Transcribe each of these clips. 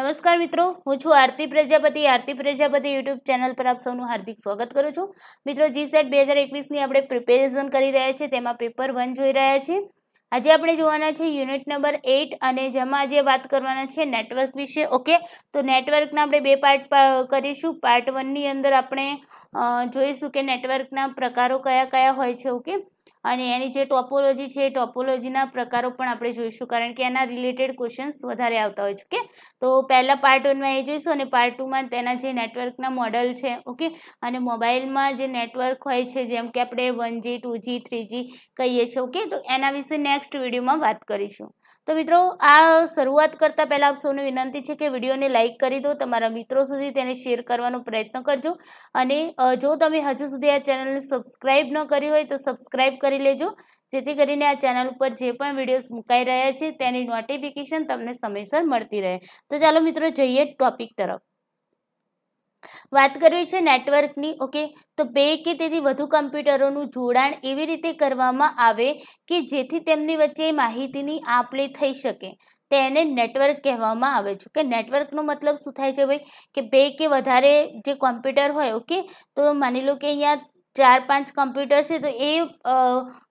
નમસ્કાર મિત્રો હું છું આરતી પ્રજાપતિ આરતી પ્રજાપતિ યુટ્યુબ ચેનલ પર આપ સૌનું હાર્દિક સ્વાગત કરું છું મિત્રો જી સેટ બે હજાર એકવીસની આપણે પ્રિપેરેશન કરી રહ્યા છીએ તેમાં પેપર વન જોઈ રહ્યા છીએ આજે આપણે જોવાના છે યુનિટ નંબર એઇટ અને જેમાં આજે વાત કરવાના છે નેટવર્ક વિશે ઓકે તો નેટવર્કના આપણે બે પાર્ટ કરીશું પાર્ટ વનની અંદર આપણે જોઈશું કે નેટવર્કના પ્રકારો કયા કયા હોય છે ઓકે અને એની જે ટોપોલોજી છે એ ટોપોલોજીના પ્રકારો પણ આપણે જોઈશું કારણ કે એના રિલેટેડ ક્વેશ્ચન્સ વધારે આવતા હોય છે ઓકે તો પહેલાં પાર્ટ વનમાં એ જોઈશું અને પાર્ટ ટુમાં તેના જે નેટવર્કના મોડલ છે ઓકે અને મોબાઈલમાં જે નેટવર્ક હોય છે જેમ કે આપણે વન જી ટુ જી કહીએ છીએ ઓકે તો એના વિશે નેક્સ્ટ વિડીયોમાં વાત કરીશું તો મિત્રો આ શરૂઆત કરતા પહેલા આપ સૌની વિનંતી છે કે વિડિયોને લાઈક કરી દો તમારા મિત્રો સુધી તેને શેર કરવાનો પ્રયત્ન કરજો અને જો તમે હજુ સુધી આ ચેનલને સબસ્ક્રાઇબ ન કરી હોય તો સબસ્ક્રાઇબ કરી લેજો જેથી કરીને આ ચેનલ ઉપર જે પણ વિડીયોસ મૂકાઈ રહ્યા છે તેની નોટિફિકેશન તમને સમયસર મળતી રહે તો ચાલો મિત્રો જઈએ ટોપિક તરફ વાત કરી છે નેટવર્કની ઓકે તો બે કે તેથી વધુ કમ્પ્યુટરોનું જોડાણ એ રીતે કરવામાં આવે કે જેથી તેમની વચ્ચે માહિતીની આપલે થઈ શકે તેને નેટવર્ક કહેવામાં આવે છે કે નેટવર્કનો મતલબ શું થાય છે ભાઈ કે બે કે વધારે જે કમ્પ્યુટર હોય ઓકે તો मान લઉં કે અહીંયા 4-5 કમ્પ્યુટર છે તો એ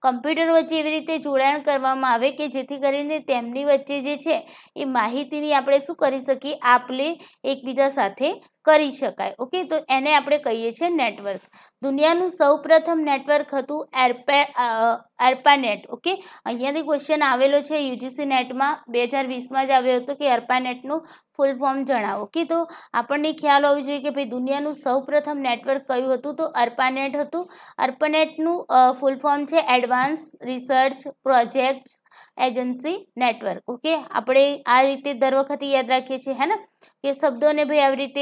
કમ્પ્યુટર વચ્ચે એ રીતે જોડાણ કરવામાં આવે કે જેથી કરીને તેમની વચ્ચે જે છે એ માહિતીની આપણે શું કરી સકી આપલે એકબીજા સાથે કરી શકાય ઓકે તો એને આપણે કહીએ છે નેટવર્ક દુનિયાનું સૌપ્રથમ નેટવર્ક હતું આરપે આરપાનેટ ઓકે અહીંયાથી ક્વેશ્ચન આવેલો છે યુજીસી નેટમાં 2020 માં જ આવ્યો હતો કે આરપાનેટ નું ફૂલ ફોર્મ જણાવો કે તો આપણને ખ્યાલ હોવો જોઈએ કે ભાઈ દુનિયાનું સૌપ્રથમ નેટવર્ક કયું હતું તો આરપાનેટ હતું આરપાનેટ નું ફૂલ ફોર્મ છે advance research projects agency network okay આપણે આ રીતે દર વખત યાદ રાખીએ છે હેના કે શબ્દોને ભાઈ આવરીતે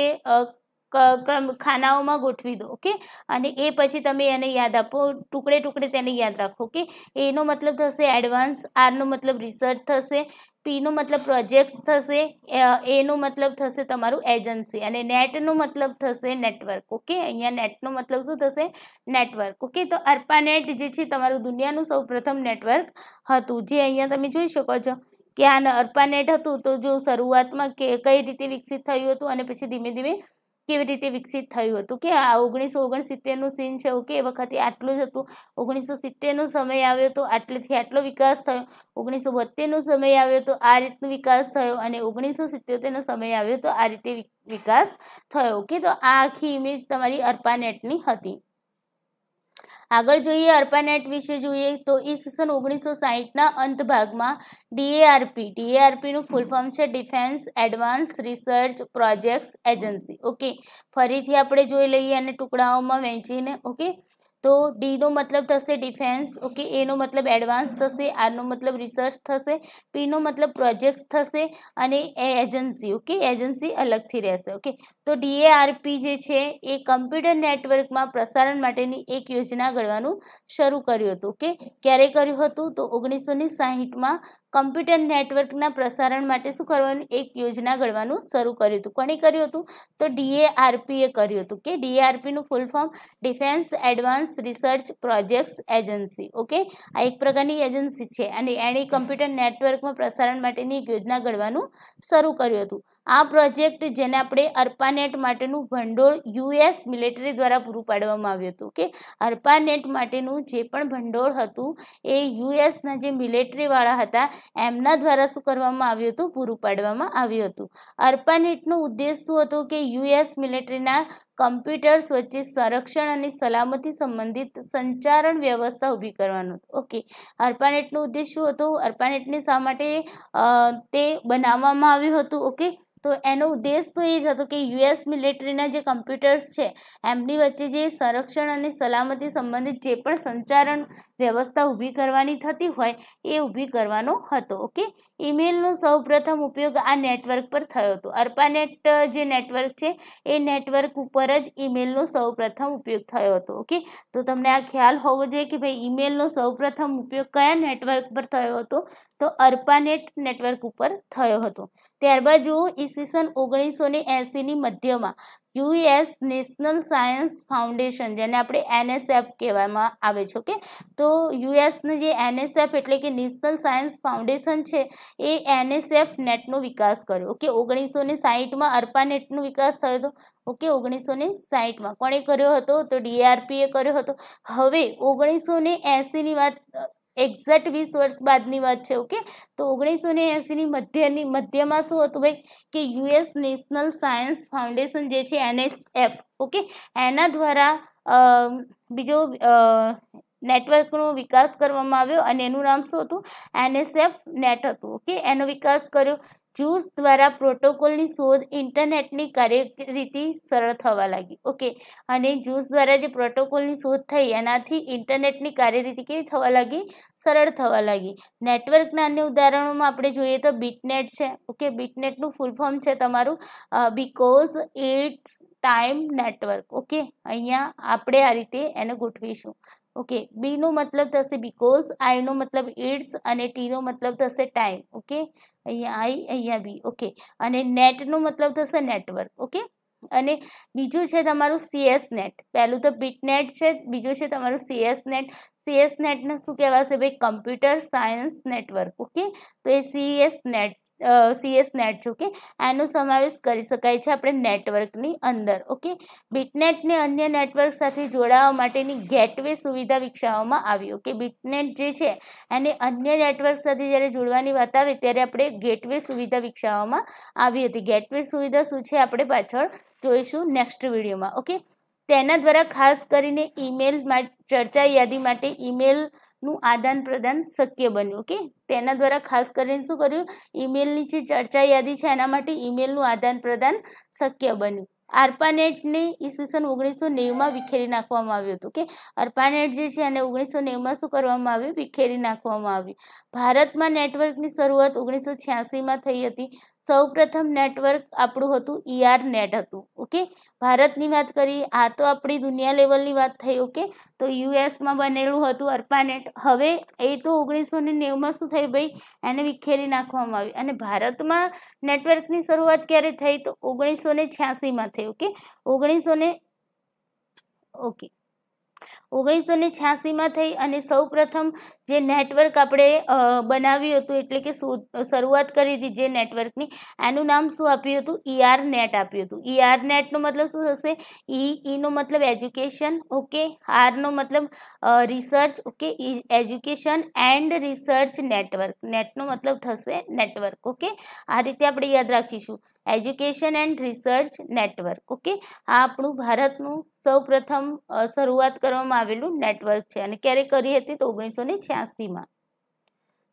ક્રમ ખાનાઓમાં ગોઠવી દો ઓકે અને એ પછી તમે એને યાદ આપો ટુકડે ટુકડે તેને યાદ રાખો ઓકે એનો મતલબ થશે એડવાન્સ આર નો મતલબ રિસર્ચ થશે પી નો મતલબ પ્રોજેક્ટ થશે એ નો મતલબ થશે તમારું એજન્સી અને નેટ નો મતલબ થશે નેટવર્ક ઓકે અહીંયા નેટ નો મતલબ શું થશે નેટવર્ક ઓકે તો અર્પાનેટ જે છે તમારું દુનિયાનું સૌપ્રથમ નેટવર્ક હતું જે અહીંયા તમે જોઈ શકો છો يعني ارپانيت હતું તો જો શરૂઆતમાં કે કઈ રીતે વિકસિત થઈ હતું અને પછી ધીમે ધીમે કે રીતે વિકસિત થઈ હતું કે આ 1969 નું સીન છે ઓકે એ વખતે આટલું જ હતું 1970 નો સમય આવ્યો તો આટલેથી આલો વિકાસ થયો 1972 નો સમય આવ્યો તો આ રીતે વિકાસ થયો અને 1977 ના સમય આવ્યો તો આ રીતે વિકાસ થયો ઓકે તો આ આખી ઇમેજ તમારી અરપનેટ ની હતી આગળ જોઈએ અર્પાનેટ વિશે જોઈએ તો ઈસન ઓગણીસો સાહીઠના અંત ભાગમાં ડીએઆરપી ડીએઆરપીનું ફૂલ ફોર્મ છે defence advance research projects agency okay ફરીથી આપણે જોઈ લઈએ અને ટુકડાઓમાં વહેંચીને ઓકે તો D નો મતલબ થશે ડિફેન્સ ઓકે A નો મતલબ એડવાન્સ થશે R નો મતલબ રિસર્ચ થશે P નો મતલબ પ્રોજેક્ટસ થશે અને એ એજન્સી ઓકે એજન્સી અલગ થી રહેશે ઓકે તો DARP જે છે એ કમ્પ્યુટર નેટવર્ક માં પ્રસારણ માટેની એક યોજના ગળવાનું શરૂ કર્યું હતું ઓકે ક્યારે કર્યું હતું તો 1960 માં કમ્પ્યુટર નેટવર્કના પ્રસારણ માટે શું કરવાનું એક યોજના ઘડવાનું શરૂ કર્યું હતું કોણે કર્યું હતું તો ડીએઆરપીએ કર્યું હતું કે ડીએઆરપીનું full form defence advance research projects agency okay આ એક પ્રકારની એજન્સી છે અને એણે કમ્પ્યુટર નેટવર્કમાં પ્રસારણ માટેની એક યોજના ઘડવાનું શરૂ કર્યું હતું આ પ્રોજેક્ટ જે ને આપણે અરપાનેટ માટેનું ભંડોળ યુએસ મિલિટરી દ્વારા પૂરૂ પાડવામાં આવ્યું હતું ઓકે અરપાનેટ માટેનું જે પણ ભંડોળ હતું એ યુએસ ના જે મિલિટરી વાળા હતા એમના દ્વારા સુકવવામાં આવ્યું હતું પૂરૂ પાડવામાં આવ્યું હતું અરપાનેટ નો ઉદ્દેશ શું હતો કે યુએસ મિલિટરી ના કમ્પ્યુટર સ્વચેસ સુરક્ષણ અને સલામતી સંબંધિત સંચારણ વ્યવસ્થા ઊભી કરવાનો હતો ઓકે અરપાનેટ નો ઉદ્દેશ શું હતો અરપાનેટ ને શા માટે તે બનાવવામાં આવ્યું હતું ઓકે તો એનો ઉદ્દેશ તો એ જ હતો કે યુએસ મિલિટરીના જે કમ્પ્યુટર્સ છે એમની વચ્ચે જે સંરક્ષણ અને સલામતી સંબંધિત જે પણ સંચારણ વ્યવસ્થા ઊભી કરવાની થતી હોય એ ઊભી કરવાનો હતો ઓકે ઈમેલનો સૌપ્રથમ ઉપયોગ આ નેટવર્ક પર થયો હતો અર્પાનેટ જે નેટવર્ક છે એ નેટવર્ક ઉપર જ ઈમેલનો સૌપ્રથમ ઉપયોગ થયો હતો ઓકે તો તમને આ ખ્યાલ હોવો જોઈએ કે ભાઈ ઈમેલનો સૌપ્રથમ ઉપયોગ કયા નેટવર્ક પર થયો હતો તો અર્પાનેટ નેટવર્ક ઉપર થયો હતો ત્યારબાદ જો ઈસ સેશન 1980 ની મધ્યમાં યુએસ નેશનલ સાયન્સ ફાઉન્ડેશન જેને આપણે NSF કહેવામાં આવે છે ઓકે તો યુએસ નું જે NSF એટલે કે નેશનલ સાયન્સ ફાઉન્ડેશન છે એ NSF નેટનો વિકાસ કર્યો ઓકે 1960 માં અરપા નેટનો વિકાસ થયો હતો ઓકે 1960 માં કોણે કર્યો હતો તો DRPA કર્યો હતો હવે 1980 ની વાત एक्जेक्ट वीस वर्ष बाद तो ओगनीसो एसी मध्य मध्य में शूत भाई कि यूएस नेशनल साइंस फाउंडेशन जो है एन एस एफ ओके एना द्वारा बीजो नेटवर्क विकास करम शूत एन एस एफ नेट थूँ विकास करो જૂસ દ્વારા પ્રોટોકોલની શોધ ઇન્ટરનેટની કાર્યરીતિ સરળ થવા લાગી ઓકે અને જૂસ દ્વારા જે પ્રોટોકોલની શોધ થઈ તેનાથી ઇન્ટરનેટની કાર્યરીતિ કેવી થવા લાગી સરળ થવા લાગી નેટવર્કના અને ઉદાહરણોમાં આપણે જોઈએ તો બીટનેટ છે ઓકે બીટનેટ નું ફૂલ ફોર્મ છે તમારું because it's time network okay અહીંયા આપણે આ રીતે એને ગોઠવીશું ओके बी नो मतलब થશે बिकॉज आई नो मतलब एड्स अने टी नो मतलब થશે ટાઈમ ઓકે આયા આયા બી ઓકે અને નેટ નો મતલબ થશે નેટવર્ક ઓકે અને બીજો છે તમારો CS નેટ પહેલું તો બીટ નેટ છે બીજો છે તમારો CS નેટ CS નેટ ને શું કહેવાશે ભાઈ કમ્પ્યુટર સાયન્સ નેટવર્ક ઓકે તો એ CS નેટ સીએસ નેટ જો કે એનો સમાવેશ કરી શકાય છે આપણે નેટવર્ક ની અંદર ઓકે બીટનેટ ને અન્ય નેટવર્ક્સ સાથે જોડવા માટેની ગેટવે સુવિધા વિકસાવવામાં આવી ઓકે બીટનેટ જે છે એને અન્ય નેટવર્ક્સ સાથે એટલે જોડવાની વાત આવે ત્યારે આપણે ગેટવે સુવિધા વિકસાવવામાં આવી હતી ગેટવે સુવિધા શું છે આપણે પાછળ જોઈશું નેક્સ્ટ વિડિયોમાં ઓકે તેના દ્વારા ખાસ કરીને ઈમેલ માં ચર્ચા યાદી માટે ઈમેલ નો આદાન પ્રદાન શક્ય બની ઓકે તેના દ્વારા ખાસ કરીને શું કર્યું ઈમેલની જે ચર્ચા યાદી છે તેના માટે ઈમેલ નું આદાન પ્રદાન શક્ય બની આર્પાનેટ ને ઈસ્યુશન 1990 માં વિકેરી નાખવામાં આવ્યું હતું ઓકે આર્પાનેટ જે છે અને 1990 માં શું કરવામાં આવ્યું વિકેરી નાખવામાં આવ્યું ભારતમાં નેટવર્ક ની શરૂઆત 1986 માં થઈ હતી સૌપ્રથમ નેટવર્ક આપણું હતું ઈઆર e નેટ હતું ઓકે ભારતની વાત કરીએ આ તો આપણી દુનિયા લેવલની વાત થઈ ઓકે તો યુએસમાં બનેલું હતું અર્પાનેટ હવે એ તો ઓગણીસો ને નેવુંમાં શું થયું ભાઈ એને વિખેરી નાખવામાં આવી અને ભારતમાં નેટવર્કની શરૂઆત ક્યારે થઈ તો ઓગણીસો ને છ્યાસીમાં થઈ ઓકે ઓગણીસો ને ઓકે 1986 માં થઈ અને સૌપ્રથમ જે નેટવર્ક આપણે બનાવ્યું હતું એટલે કે શરૂઆત કરી હતી જે નેટવર્કની આનું નામ શું આપ્યું હતું ઈઆર નેટ આપ્યું હતું ઈઆર નેટ નો મતલબ શું થશે ઈ ઈ નો મતલબ এড્યુકેશન ઓકે આર નો મતલબ રિસર્ચ ઓકે ઈજ education and research network net નો મતલબ થશે નેટવર્ક ઓકે આ રીતે આપણે યાદ રાખીશું education and research network okay આ આપણું ભારતનું સૌપ્રથમ શરૂઆત કરવામાં આવેલું નેટવર્ક છે અને ક્યારે કરી હતી તો ઓગણીસો ને છ્યાસીમાં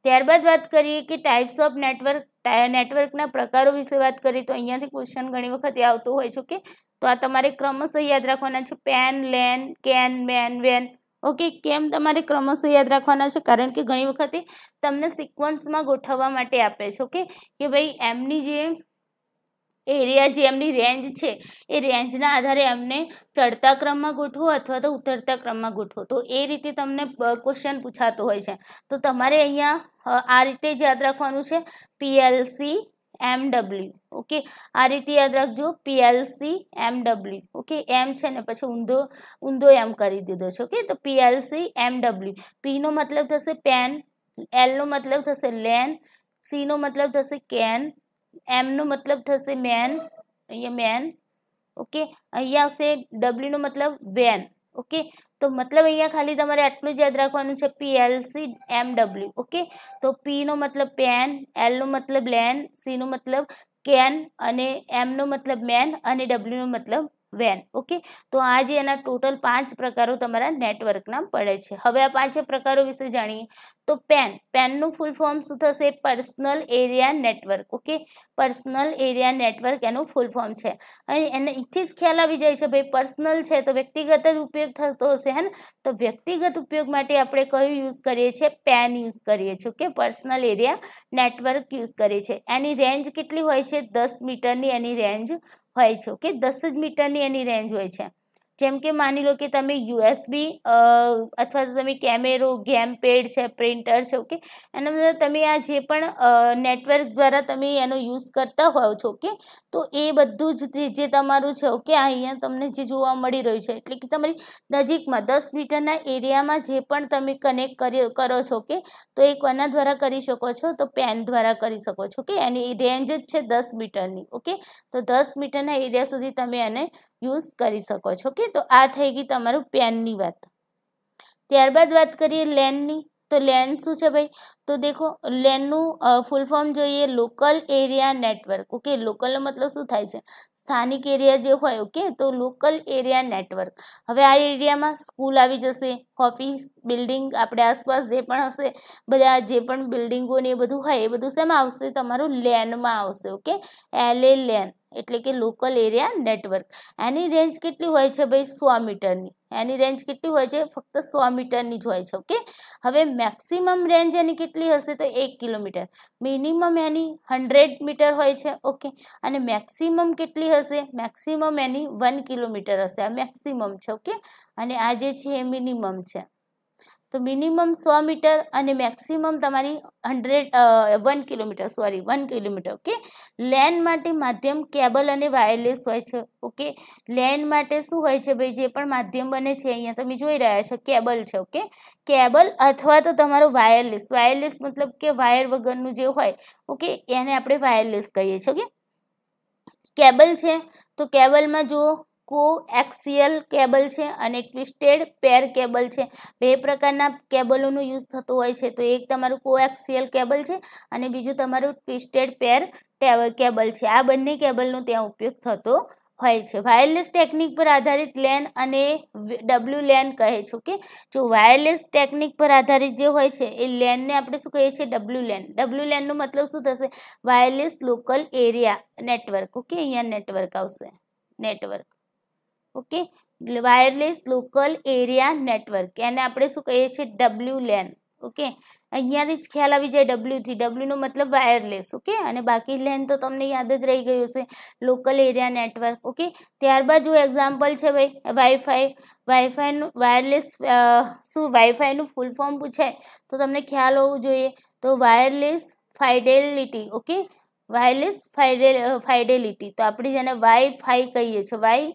ત્યારબાદ વાત કરીએ કે ટાઈપ્સ ઓફ નેટવર્ક નેટવર્કના પ્રકારો વિશે વાત કરીએ તો અહીંયાથી ક્વેશ્ચન ઘણી વખત આવતું હોય છે કે તો આ તમારે ક્રમશઃ યાદ રાખવાના છે પેન લેન કેન મેન વેન ઓકે કેમ તમારે ક્રમશઃ યાદ રાખવાના છે કારણ કે ઘણી વખતે તમને સિક્વન્સમાં ગોઠવવા માટે આપે છે ઓકે કે ભાઈ એમની જે एरिया जीएमनी रेंज छे ए रेंज ના આધારે અમને ચડતા ક્રમમાં ગોઠવો અથવા તો ઉતરતા ક્રમમાં ગોઠવો તો એ રીતે તમને ક્વેશ્ચન પૂછાતો હોય છે તો તમારે અહીંયા આ રીતે યાદ રાખવાનું છે पीएलसी एमडब्ल्यू ओके આ રીતે યાદ રાખજો पीएलसी एमडब्ल्यू ओके એમ છે ને પછી ઉંધો ઉંધો એમ કરી દે દો છો કે તો पीएलसी एमडब्ल्यू पी નો મતલબ થશે પેન એલ નો મતલબ થશે લેન સી નો મતલબ થશે કેન m નો મતલબ થશે મેન એયા મેન ઓકે એયાસે w નો મતલબ વેન ઓકે તો મતલબ એયા ખાલી તમારે એટલું જ યાદ રાખવાનું છે plc mw ઓકે તો p નો મતલબ પેન l નો મતલબ લાન c નો મતલબ કેન અને m નો મતલબ મેન અને w નો મતલબ वैन ओके तो आज एना टोटल पांच प्रकारो तमारा नेटवर्क નામ પડે છે હવે આ પાંચે પ્રકારો વિશે જાણીએ તો પેન પેન નું ફૂલ ફોર્મ શું થશે personal area network okay personal area network એનું ફૂલ ફોર્મ છે અને એને ઇથી જ ખ્યાલ આવી જાય છે ભઈ पर्सनल છે તો વ્યક્તિગત ઉપયોગ થતો હશે હેન તો વ્યક્તિગત ઉપયોગ માટે આપણે કયો યુઝ કરીએ છે પેન યુઝ કરીએ છીએ કે पर्सनल एरिया नेटवर्क યુઝ કરીએ છે એની રેન્જ કેટલી હોય છે 10 મીટર ની એની રેન્જ હોય છે ઓકે દસ જ મીટરની એની રેન્જ હોય છે જેમ કે માની લો કે તમે USB અથવા તમે કેમેરો ગેમ પેડ છે પ્રિન્ટર છે ઓકે અને તમે આ જે પણ નેટવર્ક દ્વારા તમે એનો યુઝ કરતા હો છો ઓકે તો એ બધું જે તમારું છે ઓકે અહીંયા તમને જે જોવા મળી રહી છે એટલે કે તમારી નજીકમાં 10 મીટરના એરિયામાં જે પણ તમે કનેક્ટ કરો છો ઓકે તો એ કોના દ્વારા કરી શકો છો તો પેન દ્વારા કરી શકો છો કે એની રેન્જ જ છે 10 મીટરની ઓકે તો 10 મીટરના એરિયા સુધી તમે એને યુઝ કરી શકો છો ઓકે તો આ થઈ ગઈ તમારું પેન ની વાત ત્યારબાદ વાત કરીએ લેન ની તો લેન શું છે ભાઈ તો देखो લેન નું ફૂલ ફોર્મ જોઈએ local area network okay local નો મતલબ શું થાય છે સ્થાનિક એરિયા જે હોય ઓકે તો લોકલ એરિયા નેટવર્ક હવે આ એરિયા માં સ્કૂલ આવી જશે ઓફિસ બિલ્ડિંગ આપડે આસપાસ દે પણ હશે બધા જે પણ બિલ્ડિંગો ને બધું હોય એ બધું સમાવશે તમારું લેન માં આવશે ઓકે એલ એ લેન એટલે કે લોકલ એરિયા નેટવર્ક આની રેન્જ કેટલી હોય છે ભાઈ 100 મીટરની આની રેન્જ કેટલી હોય છે ફક્ત 100 મીટરની જ હોય છે ઓકે હવે મેક્સિમમ રેન્જ આની કેટલી હશે તો 1 કિલોમીટર મિનિમમ આની 100 મીટર હોય છે ઓકે અને મેક્સિમમ કેટલી હશે મેક્સિમમ આની 1 કિલોમીટર હશે આ મેક્સિમમ છે ઓકે અને આ જે છે મિનિમમ છે તો મિનિમમ 100 મીટર અને મેક્સિમમ તમારી 100 1 kilometre sorry 1 kilometre okay LAN માટે માધ્યમ કેબલ અને વાયરલેસ હોય છે ઓકે લેન માટે શું હોય છે ભાઈ જે પણ માધ્યમ બને છે અહીયા તમે જોઈ રહ્યા છો કેબલ છે ઓકે કેબલ અથવા તો તમારો વાયરલેસ વાયરલેસ મતલબ કે વાયર વગર નું જે હોય ઓકે એને આપણે વાયરલેસ કહીએ છીએ ઓકે કેબલ છે તો કેબલ માં જો કોએક્સિયલ કેબલ છે અને ટ્વિસ્ટેડ pair કેબલ છે બે પ્રકારના કેબલોનો યુઝ થતો હોય છે તો એક તમારો કોએક્સિયલ કેબલ છે અને બીજો તમારો ટ્વિસ્ટેડ pair કેબલ છે આ બંને કેબલનો ત્યાં ઉપયોગ થતો હોય છે વાયરલેસ ટેકનિક પર આધારિત લેન અને W લેન કહે છે ઓકે જો વાયરલેસ ટેકનિક પર આધારિત જે હોય છે એ લેન ને આપણે શું કહીએ છીએ W લેન W લેન નો મતલબ શું થશે wireless local area network okay અહીંયા નેટવર્ક આવશે network okay wireless local area network यानी आपने इसको कहिए छे डब्ल्यू लैन ओके अगेन इज ख्याल आवी जाए डब्ल्यू थी डब्ल्यू નો મતલબ વાયરલેસ ઓકે અને બાકી લैन તો તમને યાદ જ રહી ગયો હશે લોકલ એરિયા નેટવર્ક ઓકે ત્યાર બાદ જો एग्जांपल છે ભાઈ વાઈફાઈ વાઈફાઈ નું વાયરલેસ સુ વાઈફાઈ નું ફૂલ ફોર્મ પૂછાય તો તમને ખ્યાલ હોવો જોઈએ તો wireless fidelity okay wireless fidelity તો આપણે જેને વાઈફાઈ કહીએ છે વાય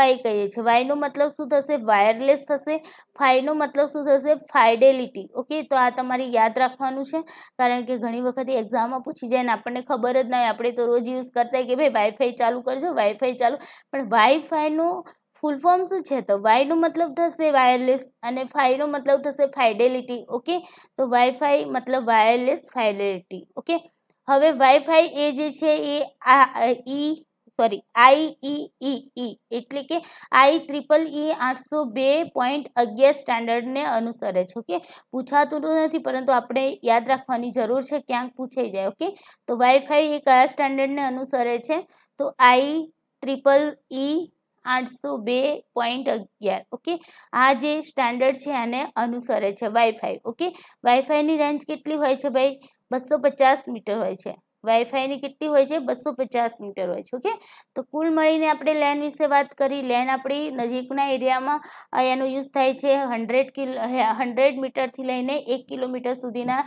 ફાઈ કહે છે Y નો મતલબ શું થશે વાયરલેસ થશે ફાઈ નો મતલબ શું થશે ફાઈડેલિટી ઓકે તો આ તમારે યાદ રાખવાનું છે કારણ કે ઘણી વખત एग्जामમાં પૂછી જાય ને આપણને ખબર જ નહી આપણે તો રોજ યુઝ કરતા કે ભાઈ વાઈફાઈ ચાલુ કરજો વાઈફાઈ ચાલુ પણ વાઈફાઈ નો ફૂલ ફોર્મ શું છે તો Y નો મતલબ થશે વાયરલેસ અને ફાઈ નો મતલબ થશે ફાઈડેલિટી ઓકે તો વાઈફાઈ મતલબ વાયરલેસ ફાઈડેલિટી ઓકે હવે વાઈફાઈ એ જે છે એ આ E કરી IEEE એટલે કે IEEE 802.11 સ્ટાન્ડર્ડ ને અનુસાર છે ઓકે પૂછાત ઉતો નથી પરંતુ આપણે યાદ રાખવાની જરૂર છે ક્યાંક પૂછાઈ જાય ઓકે તો Wi-Fi એક આ સ્ટાન્ડર્ડ ને અનુસાર છે તો IEEE 802.11 ઓકે આ જે સ્ટાન્ડર્ડ છે અને અનુસાર છે Wi-Fi ઓકે Wi-Fi ની રેન્જ કેટલી હોય છે ભાઈ 250 મીટર હોય છે वाईफाई ની કિટટી હોય છે 250 મીટર હોય છે ઓકે તો કુલ મળીને આપણે લેન વિશે વાત કરી લેન આપડી નજીકના એરિયામાં એનો યુઝ થાય છે 100 કિલો 100 મીટર થી લઈને 1 કિલોમીટર સુધીના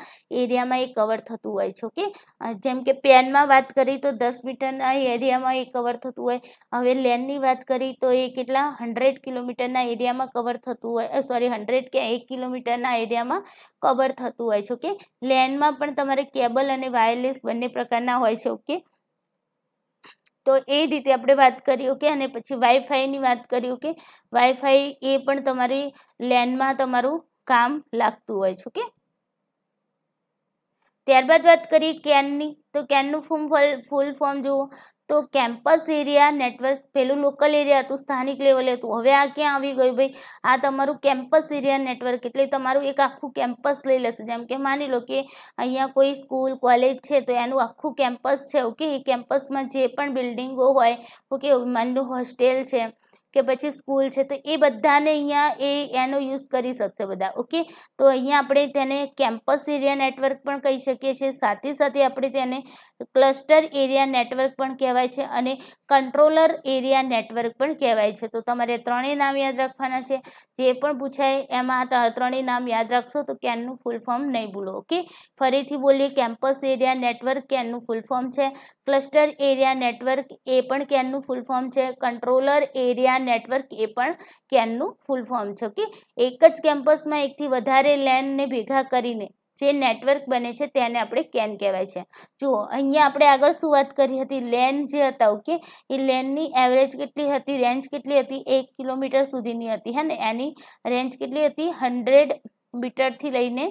એરિયામાં એ કવર થતું હોય છે ઓકે જેમ કે પેન માં વાત કરી તો 10 મીટર ના એરિયામાં એ કવર થતું હોય હવે લેન ની વાત કરી તો એ કેટલા 100 કિલોમીટર ના એરિયામાં કવર થતું હોય સોરી 100 કે 1 કિલોમીટર ના એરિયામાં કવર થતું હોય છે ઓકે લેન માં પણ તમારે કેબલ અને વાયરલેસ બંને કરના હોય છે ઓકે તો એ દીતે આપણે વાત કરી ઓકે અને પછી વાйફાઈની વાત કરી ઓકે વાйફાઈ એ પણ તમારી લેન્ડ માં તમારું કામ લાગતું હોય છે ઓકે ત્યાર બાદ વાત કરી કેન ની તો કેન નું ફુલ ફોર્મ જુઓ તો કેમ્પસ એરિયા નેટવર્ક પેલું લોકલ એરિયા તો સ્થાનિક લેવલ હે તો હવે આ કે આવી ગયો ભાઈ આ તમારું કેમ્પસ એરિયા નેટવર્ક એટલે તમારું એક આખું કેમ્પસ લઈ લેસ જેમ કે માની લો કે અહીંયા કોઈ સ્કૂલ કોલેજ છે તો એનું આખું કેમ્પસ છે ઓકે કે કેમ્પસમાં જે પણ બિલ્ડિંગ હોય ઓકે માની લો હોસ્ટેલ છે કે પછી સ્કૂલ છે તો એ બધાને અહીંયા એનો યુઝ કરી શકે બધા ઓકે તો અહીંયા આપણે તેને કેમ્પસ એરિયા નેટવર્ક પણ કહી શકીએ છે સાથે સાથે આપણે તેને ક્લસ્ટર એરિયા નેટવર્ક પણ કહેવાય છે અને કંટ્રોલર એરિયા નેટવર્ક પણ કહેવાય છે તો તમારે ત્રણે નામ યાદ રાખવાના છે જે પણ પૂછાય એમાં આ ત્રણે નામ યાદ રાખજો તો કેન નું ફૂલ ફોર્મ નહી ભૂલો ઓકે ફરીથી બોલીએ કેમ્પસ એરિયા નેટવર્ક કેન નું ફૂલ ફોર્મ છે ક્લસ્ટર એરિયા નેટવર્ક એ પણ કેન નું ફૂલ ફોર્મ છે કંટ્રોલર એરિયા નેટવર્ક એ પણ કેન નું ફૂલ ફોર્મ છે કે એક જ કેમ્પસ માં એક થી વધારે લેન ને ભેગા કરીને જે નેટવર્ક બને છે તેને આપણે કેન કહેવાય છે જુઓ અહીંયા આપણે આગળ શું વાત કરી હતી લેન જે હતા ઓકે એ લેન ની એવરેજ કેટલી હતી રેન્જ કેટલી હતી 1 કિલોમીટર સુધી ની હતી હે ને એની રેન્જ કેટલી હતી 100 मीटर થી લઈને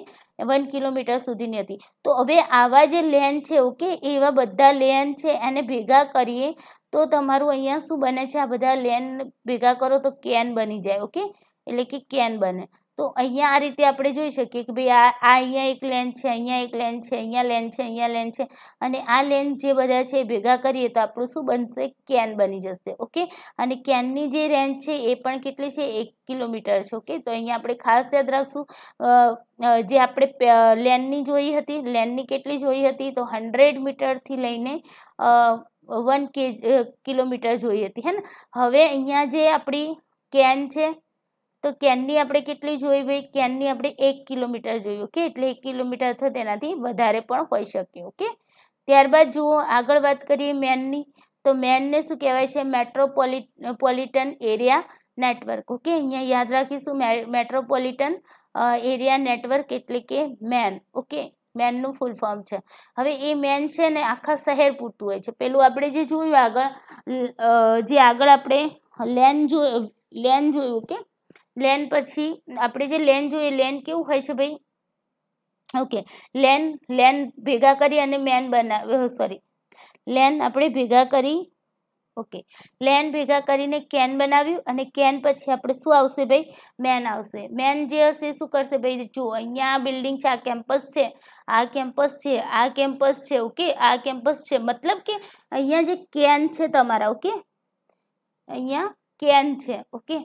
1 કિલોમીટર સુધી નિયતી તો હવે આવા જે લેન છે ઓકે એવા બધા લેન છે અને ભેગા કરીએ તો તમારું અહીંયા શું બને છે આ બધા લેન ભેગા કરો તો કેન બની જાય ઓકે એટલે કે કેન બને તો અહિયાં આ રીતે આપણે જોઈ શકીએ કે ભઈ આ અહિયાં એક લેન છે અહિયાં એક લેન છે અહિયાં લેન છે અહિયાં લેન છે અને આ લેન જે બધાય છે ભેગા કરીએ તો આપણો શું બનશે કેન બની જશે ઓકે અને કેન ની જે રેન્જ છે એ પણ કેટલી છે 1 કિલોમીટર છે ઓકે તો અહીંયા આપણે ખાસ યાદ રાખશું જે આપણે લેન ની જોઈ હતી લેન ની કેટલી જોઈ હતી તો 100 મીટર થી લઈને 1 કિલોમીટર જોઈ હતી હે ને હવે અહીંયા જે આપણી કેન છે તો કેનની આપણે કેટલી જોઈ ભાઈ કેનની આપણે 1 કિલોમીટર જોઈ ઓકે એટલે 1 કિલોમીટર થ થ તેનાથી વધારે પણ હોઈ શકે ઓકે ત્યારબાદ જો આગળ વાત કરીએ મેન ની તો મેન ને શું કહેવાય છે metropolitan politan area network okay અહીંયા યાદ રાખીશું મેટ્રોપોલિટન એરિયા નેટવર્ક એટલે કે મેન ઓકે મેન નું ફૂલ ફોર્મ છે હવે એ મેન છે ને આખા શહેર પૂટુય છે પેલું આપણે જે જોયું આગળ જે આગળ આપણે લેન જોયું લેન જોયું ઓકે લેન પછી આપણે જે લેન જો એ લેન કેવું હોય છે ભાઈ ઓકે લેન લેન ભેગા કરી અને મેન બનાવ્યો સોરી લેન આપણે ભેગા કરી ઓકે લેન ભેગા કરીને કેન બનાવ્યું અને કેન પછી આપણે શું આવશે ભાઈ મેન આવશે મેન જે છે એ શું કરશે ભાઈ જો અહીંયા બિલ્ડિંગ છે આ કેમ્પસ છે આ કેમ્પસ છે આ કેમ્પસ છે ઓકે આ કેમ્પસ છે મતલબ કે અહીંયા જે કેન છે તમારું ઓકે અહીંયા કેન છે ઓકે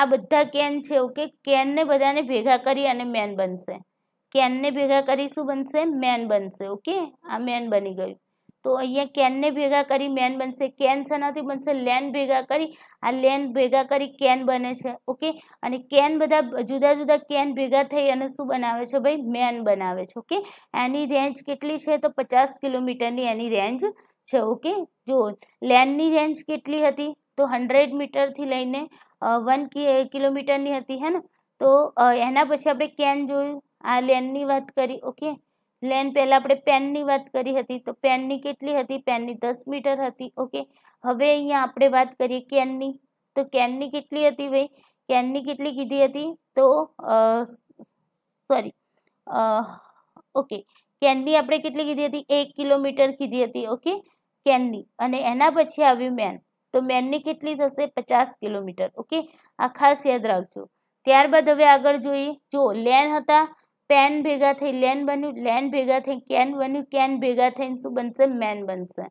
આ બધા કેન છે ઓકે કેન ને બધાને ભેગા કરી અને મેન બનશે કેન ને ભેગા કરી શું બનશે મેન બનશે ઓકે આ મેન બની ગયું તો અહીંયા કેન ને ભેગા કરી મેન બનશે કેન સનાથી બનશે લેન ભેગા કરી આ લેન ભેગા કરી કેન બને છે ઓકે અને કેન બધા જુદા જુદા કેન ભેગા થઈ અને શું બનાવે છે ભાઈ મેન બનાવે છે ઓકે એની રેન્જ કેટલી છે તો 50 કિલોમીટર ની એની રેન્જ છે ઓકે જો લેન ની રેન્જ કેટલી હતી તો 100 મીટર થી લઈને वन किलोमीटर है ना तो एना पे अपने केन जो आ लेन बात करी ओके लेन पहला अपने पेन की बात करी थी तो पेन के पेन दस मीटर थी ओके हमें अँ आप बात करिए केन तो केन के भाई केन के कीधी थी तो सॉरी ओके केन आप कीधी थी एक किलोमीटर कीधी थी ओके केन एना पी आन तो मेन ने कितनी थे 50 किलोमीटर ओके आ खास याद रख दो ત્યારબાદ હવે આગળ જોઈએ જો લેન હતા પેન ભેગા થઈ લેન બન્યું લેન ભેગા થઈ કેન બન્યું કેન ભેગા થઈ શું બનશે મેન બનશે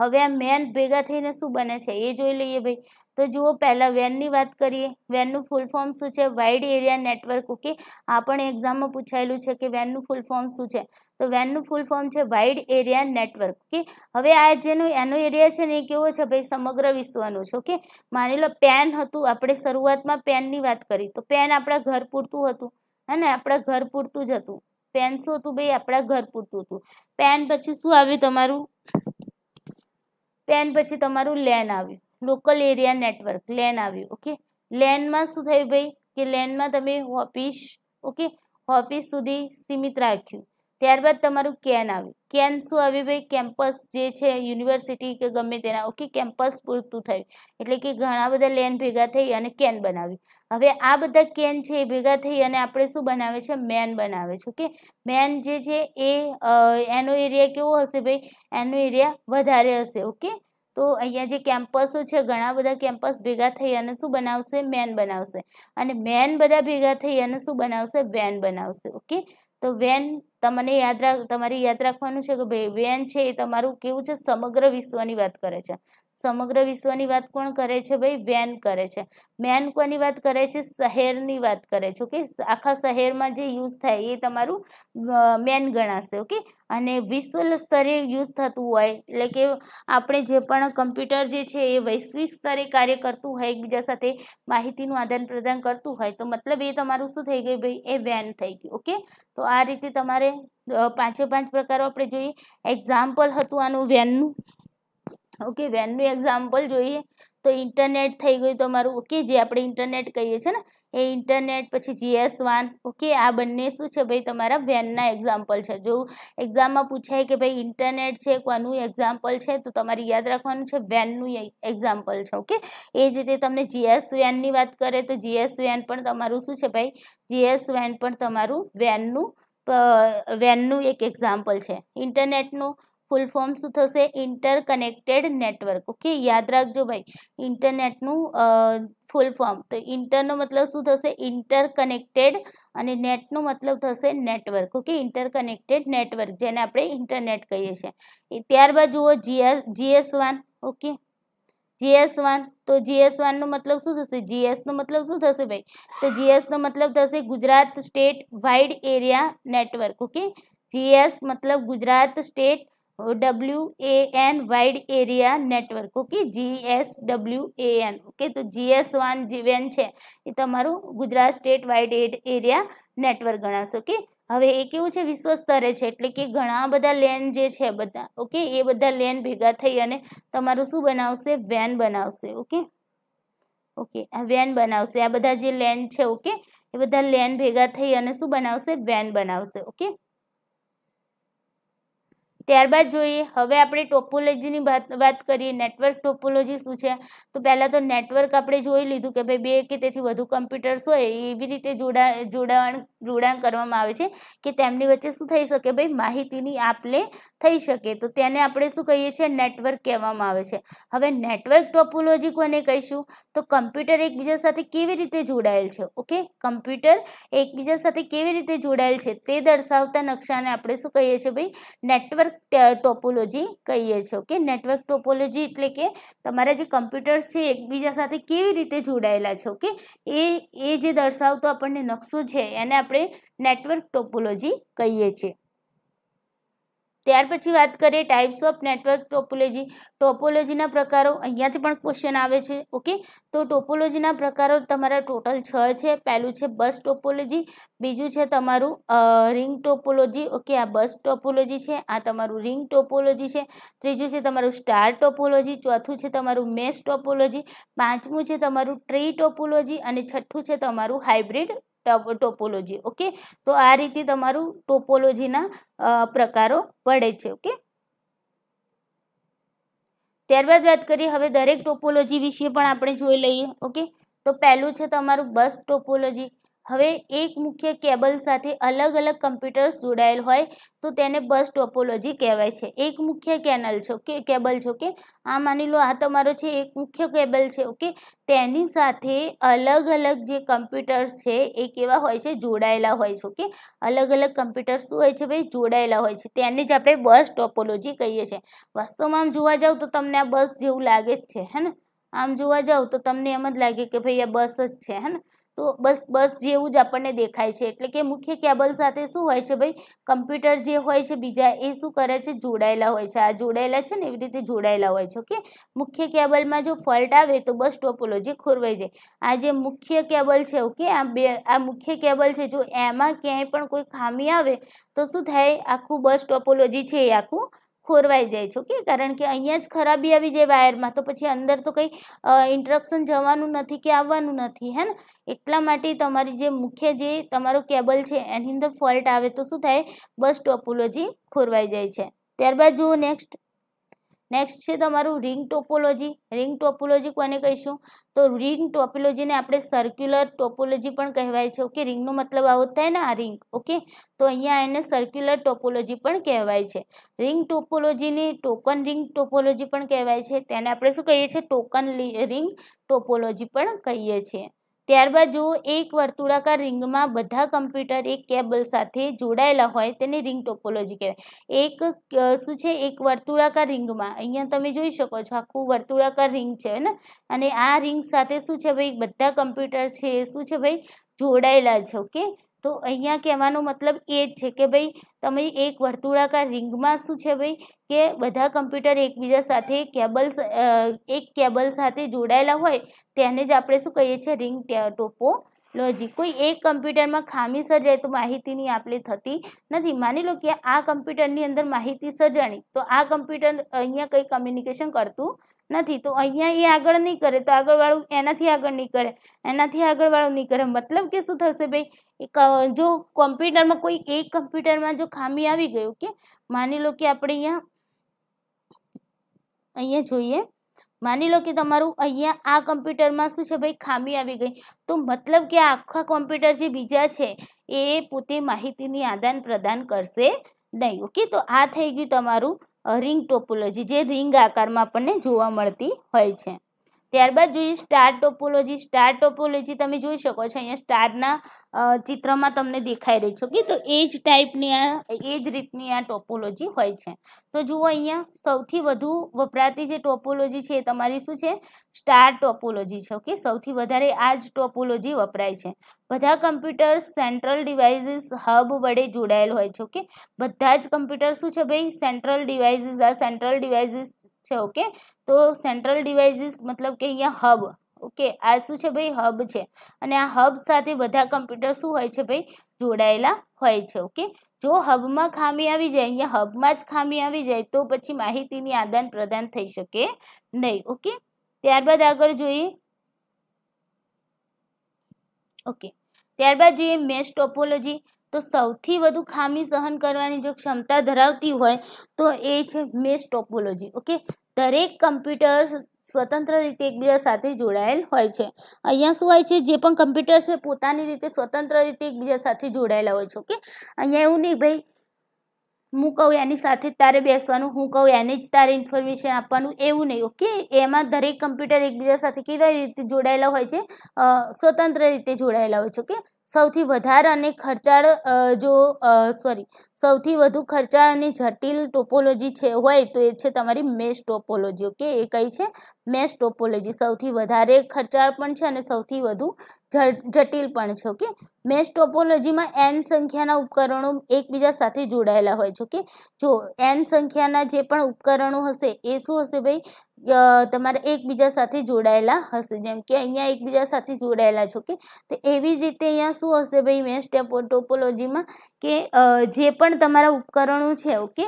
હવે આ મેન બેગા થઈને શું બને છે એ જોઈ લઈએ ભાઈ તો જુઓ પહેલા વેનની વાત કરીએ વેન નું ફૂલ ફોર્મ શું છે વાઇડ એરિયા નેટવર્ક ઓકે આપણને एग्जाम માં પૂછાયેલું છે કે વેન નું ફૂલ ફોર્મ શું છે તો વેન નું ફૂલ ફોર્મ છે વાઇડ એરિયા નેટવર્ક ઓકે હવે આ જેનો એનો એરિયા છે ને એ કેવો છે ભાઈ સમગ્ર વિશ્વનો છે ઓકે માની લો પેન હતું આપણે શરૂઆતમાં પેન ની વાત કરી તો પેન આપણું ઘર પૂરતું હતું હે ને આપણું ઘર પૂરતું જ હતું પેન હતું તો બે આપણું ઘર પૂરતું હતું પેન પછી શું આવે તમારું પાન પછી તમારું લેન આવ્યું લોકલ એરિયા નેટવર્ક લેન આવ્યું ઓકે લેન માં શું થાય ભાઈ કે લેન માં તમે ઓફિસ ઓકે ઓફિસ સુધી સીમિત રાખ્યું ત્યારબાદ તમારું કેન આવ્યું કેન્સુ આવી ભાઈ કેમ્પસ જે છે યુનિવર્સિટી કે ગમે તેના ઓકે કેમ્પસ પૂરતું થયું એટલે કે ઘણા બધા લેન ભેગા થઈ અને કેન બનાવી હવે આ બધા કેન છે એ ભેગા થઈ અને આપણે શું બનાવે છે મેન બનાવે છે ઓકે મેન જે છે એ એનો એરિયા કેવો હશે ભાઈ એનો એરિયા વધારે હશે ઓકે તો અહીંયા જે કેમ્પસો છે ઘણા બધા કેમ્પસ ભેગા થઈ અને શું બનાવશે મેન બનાવશે અને મેન બધા ભેગા થઈ અને શું બનાવશે વેન બનાવશે ઓકે તો વેન તમને યાદ રાખ તમારી યાદ રાખવાનું છે કે ભાઈ વેન છે એ તમારું કેવું છે સમગ્ર વિશ્વની વાત કરે છે સમગ્ર વિશ્વની વાત કોણ કરે છે ભાઈ વેન કરે છે મેન કોની વાત કરે છે શહેરની વાત કરે છે કે આખા શહેરમાં જે યુઝ થાય એ તમારું મેન ગણાશે ઓકે અને વિશળ સ્તરે યુઝ થતું હોય એટલે કે આપણે જે પણ કમ્પ્યુટર જે છે એ વૈશ્વિક સ્તરે કાર્ય કરતું હોય એકબીજા સાથે માહિતીનું આદાન પ્રદાન કરતું હોય તો મતલબ એ તમારું શું થઈ ગયું ભાઈ એ વેન થઈ ગયું ઓકે તો આ રીતે તમારે પાંચે પાંચ પ્રકારો આપણે જોઈએ એક્ઝામ્પલ હતું આનું વેનનું ओके वैन यू एग्जांपल જોઈએ તો ઇન્ટરનેટ થઈ ગઈ તો મારું ઓકે જે આપણે ઇન્ટરનેટ કહીએ છે ને એ ઇન્ટરનેટ પછી જીએસ 1 ઓકે આ બનને શું છે ભાઈ તમારું વેન ના एग्जांपल છે જો एग्जाम માં પૂછાય કે ભાઈ ઇન્ટરનેટ છે કોનું एग्जांपल છે તો તમારે યાદ રાખવાનું છે વેન નું एग्जांपल છે ઓકે એ જ રીતે તમને જીએસ વેન ની વાત કરે તો જીએસ વેન પણ તમારું શું છે ભાઈ જીએસ વેન પણ તમારું વેન નું વેન નું એક एग्जांपल છે ઇન્ટરનેટ નું फुल फॉर्म શું થશે ઇન્ટરકનેક્ટેડ નેટવર્ક ઓકે યાદ રાખજો ભાઈ ઇન્ટરનેટ નું ફૂલ ફોર્મ તો ઇન્ટર નો મતલબ શું થશે ઇન્ટરકનેક્ટેડ અને નેટ નો મતલબ થશે નેટવર્ક ઓકે ઇન્ટરકનેક્ટેડ નેટવર્ક જેને આપણે ઇન્ટરનેટ કહીએ છે એ ત્યાર બાદ જુઓ જીએસ જીએસ 1 ઓકે જીએસ 1 તો જીએસ 1 નો મતલબ શું થશે જીએસ નો મતલબ શું થશે ભાઈ તો જીએસ નો મતલબ થશે Gujarat state wide area network okay GS મતલબ Gujarat state W A N wide area network okay G S W A N okay तो जीएस वन वैन છે એ તમારું Gujarat state wide area network ગણાશે ઓકે હવે એ કેવું છે વિશ્વ સ્તરે છે એટલે કે ઘણા બધા લેન જે છે બધા ઓકે એ બધા લેન ભેગા થઈ અને તમારું શું બનાવશે વેન બનાવશે ઓકે ઓકે હવે વેન બનાવશે આ બધા જે લેન છે ઓકે એ બધા લેન ભેગા થઈ અને શું બનાવશે વેન બનાવશે ઓકે ત્યારબાદ જોઈએ હવે આપણે ટોપોલોજીની વાત કરીએ નેટવર્ક ટોપોલોજી શું છે તો પહેલા તો નેટવર્ક આપણે જોઈ લિધું કે ભઈ બે કે તેથી વધુ કમ્પ્યુટર્સ હોય એબી રીતે જોડા જોડાણ જોડાણ કરવામાં આવે છે કે તેમની વચ્ચે શું થઈ શકે ભઈ માહિતીની આપલે થઈ શકે તો તેને આપણે શું કહીએ છે નેટવર્ક કહેવામાં આવે છે હવે નેટવર્ક ટોપોલોજી કોને કહીશું તો કમ્પ્યુટર એકબીજા સાથે કેવી રીતે જોડાયેલ છે ઓકે કમ્પ્યુટર એકબીજા સાથે કેવી રીતે જોડાયેલ છે તે દર્શાવતા નકશાને આપણે શું કહીએ છે ભઈ નેટવર્ક ટોપોલોજી કહીએ છીએ ઓકે નેટવર્ક ટોપોલોજી એટલે કે તમારા જે કમ્પ્યુટર્સ છે એકબીજા સાથે કેવી રીતે જોડાયેલા છે ઓકે એ એ જે દર્શાવતો આપણને નકશો છે એને આપણે નેટવર્ક ટોપોલોજી કહીએ છીએ ત્યાર પછી વાત કરીએ ટાઈપ્સ ઓફ નેટવર્ક ટોપોલોજી ટોપોલોજીના પ્રકારો અહીંયાથી પણ ક્વેશ્ચન આવે છે ઓકે તો ટોપોલોજીના પ્રકારો તમારા ટોટલ છ છે પહેલું છે બસ ટોપોલોજી બીજું છે તમારું રિંગ ટોપોલોજી ઓકે આ બસ ટોપોલોજી છે આ તમારું રિંગ ટોપોલોજી છે ત્રીજું છે તમારું સ્ટાર ટોપોલોજી ચોથું છે તમારું મેસ ટોપોલોજી પાંચમું છે તમારું ટ્રી ટોપોલોજી અને છઠ્ઠું છે તમારું હાઇબ્રિડ ટોપોલોજી ઓકે તો આ રીતે તમારું ટોપોલોજીના પ્રકારો પડે છે ઓકે ત્યારબાદ વાત કરીએ હવે દરેક ટોપોલોજી વિશે પણ આપણે જોઈ લઈએ ઓકે તો પહેલું છે તમારું બસ ટોપોલોજી હવે એક મુખ્ય કેબલ સાથે અલગ અલગ કમ્પ્યુટર્સ જોડાયેલ હોય તો તેને બસ ટોપોલોજી કહેવાય છે એક મુખ્ય કેનાલ છે કે કેબલ છે ઓકે આમ માની લો આ તમારો છે એક મુખ્ય કેબલ છે ઓકે તેની સાથે અલગ અલગ જે કમ્પ્યુટર્સ છે એ કેવા હોય છે જોડાયેલા હોય છે ઓકે અલગ અલગ કમ્પ્યુટર શું હોય છે ભાઈ જોડાયેલા હોય છે તેને જ આપણે બસ ટોપોલોજી કહીએ છે વાસ્તવમાં જોવા જાવ તો તમને આ બસ જેવું લાગે જ છે હે ને આમ જોવા જાવ તો તમને એમ જ લાગે કે ભઈ આ બસ જ છે હે ને તો બસ બસ જેવું જ આપણને દેખાય છે એટલે કે મુખ્ય કેબલ સાથે શું હોય છે ભાઈ કમ્પ્યુટર જે હોય છે બીજા એ શું કરે છે જોડાયેલા હોય છે આ જોડાયેલા છે ને આવી રીતે જોડાયેલા હોય છે ઓકે મુખ્ય કેબલ માં જો ફલ્ટ આવે તો બસ ટોપોલોજી ખરવાઈ જાય આ જે મુખ્ય કેબલ છે ઓકે આ બે આ મુખ્ય કેબલ છે જો એમાં કેઈ પણ કોઈ ખામી આવે તો શું થાય આખી બસ ટોપોલોજી છે આકુ खोरवाई जाए ओके कारण के अँज खराबी आ जाए वायर में तो पीछे अंदर तो कहीं इंट्रक्शन जवा कि आती है एट्लाटी जो मुख्य जे तरह केबल है एनी अंदर फॉल्ट आए तो शू थे बस टोपोलॉजी खोरवाई जाए त्यारबाद जो नेक्स्ट નેક્સ્ટ છે તમારું રિંગ ટોપોલોજી રિંગ ટોપોલોજી કોને કહીશું તો રિંગ ટોપોલોજીને આપણે સર્ક્યુલર ટોપોલોજી પણ કહેવાય છે ઓકે રિંગનો મતલબ આવો થાય ને આ રિંગ ઓકે તો અહીંયા એને સર્ક્યુલર ટોપોલોજી પણ કહેવાય છે રિંગ ટોપોલોજીની ટોકન રિંગ ટોપોલોજી પણ કહેવાય છે તેને આપણે શું કહીએ છીએ ટોકન રિંગ ટોપોલોજી પણ કહીએ છીએ ત્યારબાદ જો એક વર્તુળાકાર રીંગમાં બધા કમ્પ્યુટર એક કેબલ સાથે જોડાયેલા હોય તેને રીંગ ટોપોલોજી કહેવાય એક કસ છે એક વર્તુળાકાર રીંગમાં અહીંયા તમે જોઈ શકો છો આ કો વર્તુળાકાર રીંગ છે ને અને આ રીંગ સાથે શું છે ભાઈ બધા કમ્પ્યુટર છે શું છે ભાઈ જોડાયેલા છે ઓકે અહીંયા કહેવાનો મતલબ એ છે કે ભઈ તમે એક વર્તુળાકાર રીંગમાં શું છે ભઈ કે બધા કમ્પ્યુટર એકબીજા સાથે કેબલ્સ એક કેબલ સાથે જોડાયેલા હોય તેને જ આપણે શું કહીએ છીએ રીંગ ટોપોલોજી કોઈ એક કમ્પ્યુટરમાં ખામી સર્જાય તો માહિતીની આપલે થતી નથી માની લો કે આ કમ્પ્યુટરની અંદર માહિતી સજણી તો આ કમ્પ્યુટર અહીંયા કંઈ કમ્યુનિકેશન કરતું નથી તો અહિયાં એ આગળ ન કરે તો આગળ વાળું એનાથી આગળ ન કરે એનાથી આગળ વાળું ન કરે મતલબ કે શું થશે ભાઈ જો કમ્પ્યુટરમાં કોઈ એક કમ્પ્યુટરમાં જો ખામી આવી ગઈ ઓકે માની લો કે આપણે અહિયાં અહિયાં જોઈએ માની લો કે તમારું અહિયાં આ કમ્પ્યુટરમાં શું છે ભાઈ ખામી આવી ગઈ તો મતલબ કે આખા કમ્પ્યુટર જે બીજા છે એ પોતે માહિતીની આદાન પ્રદાન કરશે નહીં ઓકે તો આ થઈ ગઈ તમારું રિંગ ટોપોલોજી જે રિંગ આકારમાં આપણને જોવા મળતી હોય છે ત્યારબાદ જે સ્ટાર ટોપોલોજી સ્ટાર ટોપોલોજી તમે જોઈ શકો છો અહિયાં સ્ટાર ના ચિત્રમાં તમને દેખાઈ રહ્યો છે કે તો એ જ ટાઇપ ની એ જ રીત ની આ ટોપોલોજી હોય છે તો જુઓ અહિયાં સૌથી વધુ વપરાતી જે ટોપોલોજી છે તમારી શું છે સ્ટાર ટોપોલોજી છે ઓકે સૌથી વધારે આ જ ટોપોલોજી વપરાય છે બધા કમ્પ્યુટર્સ સેન્ટ્રલ ડિવાઇસ હબ વડે જોડાયેલ હોય છે ઓકે બધા જ કમ્પ્યુટર શું છે ભાઈ સેન્ટ્રલ ડિવાઇસ સેન્ટ્રલ ડિવાઇસ तो ओके तो सेंट्रल डिवाइसेस मतलब के ये हब ओके આ શું છે ભાઈ હબ છે અને આ હબ સાથે બધા કમ્પ્યુટર શું હોય છે ભાઈ જોડાયેલા હોય છે ઓકે જો હબમાં ખામી આવી જાય અહીંયા હબમાં જ ખામી આવી જાય તો પછી માહિતીની આદાન પ્રદાન થઈ શકે નહીં ઓકે ત્યારબાદ આગળ જોઈએ ઓકે ત્યારબાદ જોઈએ મેશ ટોપોલોજી તો સૌથી વધુ ખામી સહન કરવાની જે ક્ષમતા ધરાવતી હોય તો એ છે મેસ્ટ ટોપોલોજી ઓકે દરેક કમ્પ્યુટર સ્વતંત્ર રીતે એકબીજા સાથે જોડાયેલ હોય છે અહિયાં શું હોય છે જે પણ કમ્પ્યુટર છે પોતાની રીતે સ્વતંત્ર રીતે એકબીજા સાથે જોડાયેલા હોય છે ઓકે અહિયાં એવું નઈ ભાઈ હું કહું યાની સાથે તારે બેસવાનું હું કહું યાને જ તારે ઇન્ફોર્મેશન આપવાનું એવું નઈ ઓકે એમાં દરેક કમ્પ્યુટર એકબીજા સાથે કેવી રીતે જોડાયેલા હોય છે સ્વતંત્ર રીતે જોડાયેલા હોય છે ઓકે સૌથી વધારે અને ખર્ચાળ જો સોરી સૌથી વધુ ખર્ચાળ અને જટિલ ટોપોલોજી છે હોય તો એ છે તમારી મેશ ટોપોલોજી ઓકે એ કઈ છે મેશ ટોપોલોજી સૌથી વધારે ખર્ચાળ પણ છે અને સૌથી વધુ જટિલ પણ છે ઓકે મેશ ટોપોલોજીમાં n સંખ્યાના ઉપકરણો એકબીજા સાથે જોડાયેલા હોય છે ઓકે જો n સંખ્યાના જે પણ ઉપકરણો હશે એ શું હશે ભાઈ તમારા એકબીજા સાથે જોડાયેલા હશે જેમ કે અહીંયા એકબીજા સાથે જોડાયેલા છે કે તો એબી જીતે અહીંયા શું હશે ભાઈ મે સ્ટેપ ઓર ટોપોલોજીમાં કે જે પણ તમારું ઉપકરણો છે ઓકે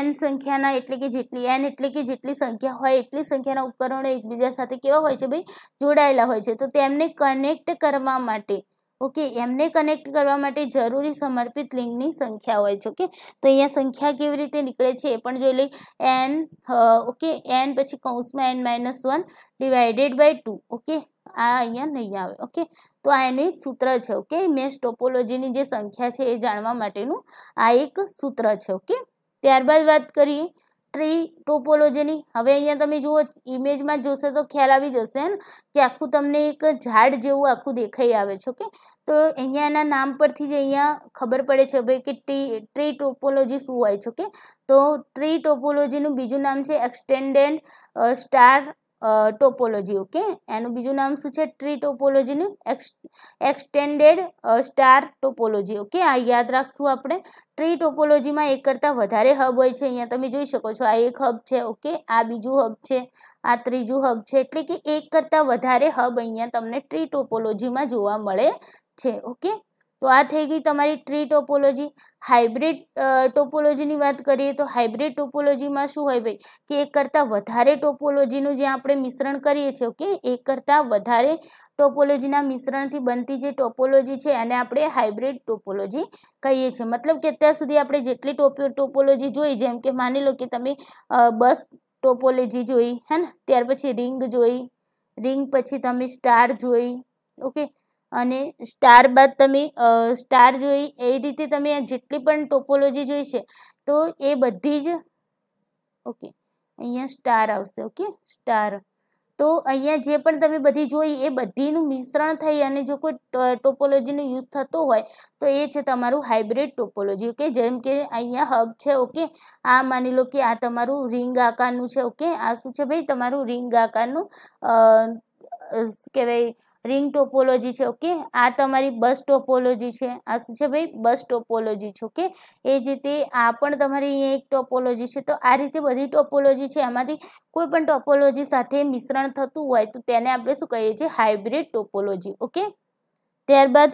n સંખ્યાના એટલે કે જેટલી n એટલે કે જેટલી સંખ્યા હોય એટલી સંખ્યાના ઉપકરણો એકબીજા સાથે કેવા હોય છે ભાઈ જોડાયેલા હોય છે તો તેમને કનેક્ટ કરવા માટે ओके એમને કનેક્ટ કરવા માટે જરૂરી સમર્પિત લિંકની સંખ્યા હોય છે ઓકે તો અહીંયા સંખ્યા કેવી રીતે નીકળે છે એ પણ જોઈ લે n ઓકે n પછી કૌંસમાં n - 1 / 2 ઓકે આ n અહીંયા આવે ઓકે તો આ એક સૂત્ર છે ઓકે મેસ્ટ ટોપોલોજીની જે સંખ્યા છે એ જાણવા માટેનું આ એક સૂત્ર છે ઓકે ત્યાર બાદ વાત કરીએ ट्री टोपोलॉजी हम अँ ते जुओ इमेज में जोशो तो ख्याल आ जाए कि आखू तमने एक झाड़ जो आखू देखाई आए ओके तो अँम पर खबर पड़े भाई कि ट्री ट्री टोपोलॉजी शू हो तो ट्री टोपोलॉजी बीजू नाम है एक्सटेन्डेड स्टार ટોપોલોજી ઓકે એનું બીજું નામ શું છે ટ્રી ટોપોલોજી ને એક્સટેન્ડેડ સ્ટાર ટોપોલોજી ઓકે આ યાદ રાખજો આપણે ટ્રી ટોપોલોજી માં એક કરતાં વધારે હબ હોય છે અહીંયા તમે જોઈ શકો છો આ એક હબ છે ઓકે આ બીજો હબ છે આ ત્રીજો હબ છે એટલે કે એક કરતાં વધારે હબ અહીંયા તમને ટ્રી ટોપોલોજી માં જોવા મળે છે ઓકે તો આ થઈ ગઈ તમારી ટ્રી ટોપોલોજી હાઇબ્રિડ ટોપોલોજીની વાત કરીએ તો હાઇબ્રિડ ટોપોલોજીમાં શું હોય ભાઈ કે એક કરતાં વધારે ટોપોલોજીનું જે આપણે મિશ્રણ કરીએ છીએ ઓકે એક કરતાં વધારે ટોપોલોજીના મિશ્રણથી બનતી જે ટોપોલોજી છે એને આપણે હાઇબ્રિડ ટોપોલોજી કહીએ છીએ મતલબ કે ત્યાં સુધી આપણે જેટલી ટોપો ટોપોલોજી જોઈ જેમ કે માની લો કે તમે બસ ટોપોલોજી જોઈ હે ને ત્યાર પછી રીંગ જોઈ રીંગ પછી તમે સ્ટાર જોઈ ઓકે અને સ્ટાર બાદ તમે સ્ટાર જોઈએ એ રીતે તમે જેટલી પણ ટોપોલોજી જોઈએ છે તો એ બધી જ ઓકે અહીંયા સ્ટાર આવશે ઓકે સ્ટાર તો અહીંયા જે પણ તમે બધી જોઈએ એ બધીનું મિશ્રણ થઈ અને જો કોઈ ટોપોલોજીને યુઝ થતો હોય તો એ છે તમારું હાઇબ્રિડ ટોપોલોજી ઓકે જેમ કે અહીંયા હબ છે ઓકે આ માની લો કે આ તમારું રીંગ આકારનું છે ઓકે આ શું છે ભાઈ તમારું રીંગ આકારનું કે ભાઈ રિંગ ટોપોલોજી છે ઓકે આ તમારી બસ ટોપોલોજી છે આ શું છે ભાઈ બસ ટોપોલોજી છે ઓકે એ જ રીતે આ પણ તમારી અહીંયા એક ટોપોલોજી છે તો આ રીતે બધી ટોપોલોજી છે એમાંથી કોઈ પણ ટોપોલોજી સાથે મિશ્રણ થતું હોય તો તેને આપણે શું કહીએ છીએ હાઇબ્રિડ ટોપોલોજી ઓકે ત્યારબાદ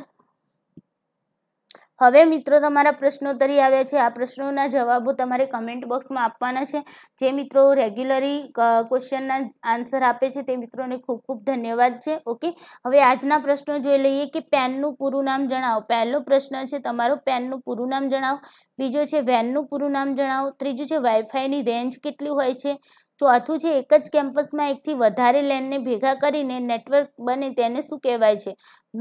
હવે મિત્રો તમારા પ્રશ્નોત્તરી આવ્યા છે આ પ્રશ્નોના જવાબો તમારે કમેન્ટ બોક્સમાં આપવાના છે જે મિત્રો રેગ્યુલરી ક્વેશ્ચનના આન્સર આપે છે તે મિત્રોને ખૂબ ખૂબ ધન્યવાદ છે ઓકે હવે આજના પ્રશ્નો જોઈ લઈએ કે પેનનું પૂરું નામ જણાવો પહેલો પ્રશ્ન છે તમારો પેનનું પૂરું નામ જણાવો બીજો છે વેનનું પૂરું નામ જણાવો ત્રીજું છે વાઈફાઈની રેન્જ કેટલી હોય છે તો આ tụ જે એક જ કેમ્પસ માં એક થી વધારે લેન ને ભેગા કરીને ને નેટવર્ક બને તેને શું કહેવાય છે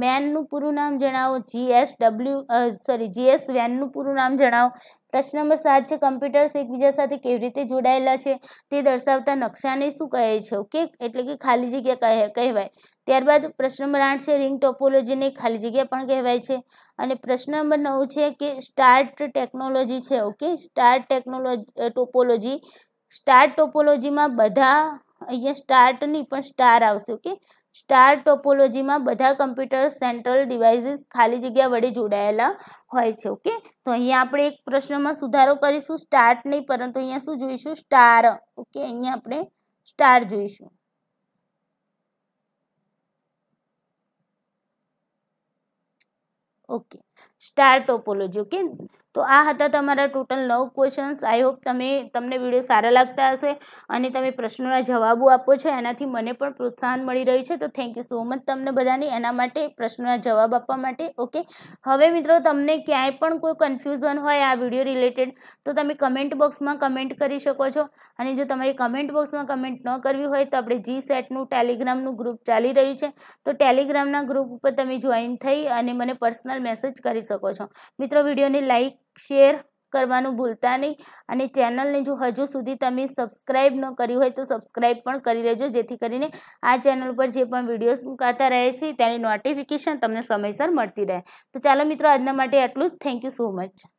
મેન નું પૂરું નામ જણાવો GSW સોરી GSWAN નું પૂરું નામ જણાવો પ્રશ્ન નંબર 7 છે કમ્પ્યુટર્સ એકબીજા સાથે કેવી રીતે જોડાયેલા છે તે દર્શાવતા નકશાને શું કહેવાય છે ઓકે એટલે કે ખાલી જગ્યા કહેવાય ત્યારબાદ પ્રશ્ન નંબર 8 છે રીંગ ટોપોલોજી ને ખાલી જગ્યા પણ કહેવાય છે અને પ્રશ્ન નંબર 9 છે કે સ્ટાર ટેકનોલોજી છે okay star technology topology star topology માં બધા અહિયાં સ્ટાર્ટ ની પણ સ્ટાર આવશે ઓકે સ્ટાર ટોપોલોજી માં બધા કમ્પ્યુટર સેન્ટ્રલ ડિવાઇસિસ ખાલી જગ્યા વડે જોડાયેલા હોય છે ઓકે તો અહીંયા આપણે એક પ્રશ્નમાં સુધારો કરીશું સ્ટાર્ટ નહીં પરંતુ અહીંયા શું જોઈશું સ્ટાર ઓકે અહીંયા આપણે સ્ટાર જોઈશું ઓકે સ્ટાર ટોપોલોજી ઓકે તો આ હતા તમાર ટૂટેલ નવ ક્વેશ્ચન્સ આઈ હોપ તમને તમને વિડિયો સારા લાગતા હશે અને તમે પ્રશ્નોના જવાબઓ આપો છો એનાથી મને પણ પ્રોત્સાહન મળી રહ્યું છે તો થેન્ક યુ સો મચ તમે બધાને એના માટે પ્રશ્નોના જવાબ આપવા માટે ઓકે હવે મિત્રો તમને ક્યાંય પણ કોઈ કન્ફ્યુઝન હોય આ વિડિયો રિલેટેડ તો તમે કમેન્ટ બોક્સમાં કમેન્ટ કરી શકો છો અને જો તમારી કમેન્ટ બોક્સમાં કમેન્ટ ન કરી હોય તો આપણે જી સેટ નું ટેલિગ્રામ નું ગ્રુપ ચાલી રહ્યું છે તો ટેલિગ્રામ ના ગ્રુપ ઉપર તમે જોઈન થઈ અને મને પર્સનલ મેસેજ કરી શકો છો મિત્રો વિડિયોને લાઈક શેર કરવાનું ભૂલતા નહીં અને ચેનલને જો હજુ સુધી તમે સબ્સ્ક્રાઇબ ન કરી હોય તો સબ્સ્ક્રાઇબ પણ કરી લેજો જેથી કરીને આ ચેનલ પર જે પણ વિડીયોસ મૂકતા રહે છે તેની નોટિફિકેશન તમને સમયસર મળતી રહે તો ચાલો મિત્રો આજના માટે આટલું જ થેન્ક યુ સો મચ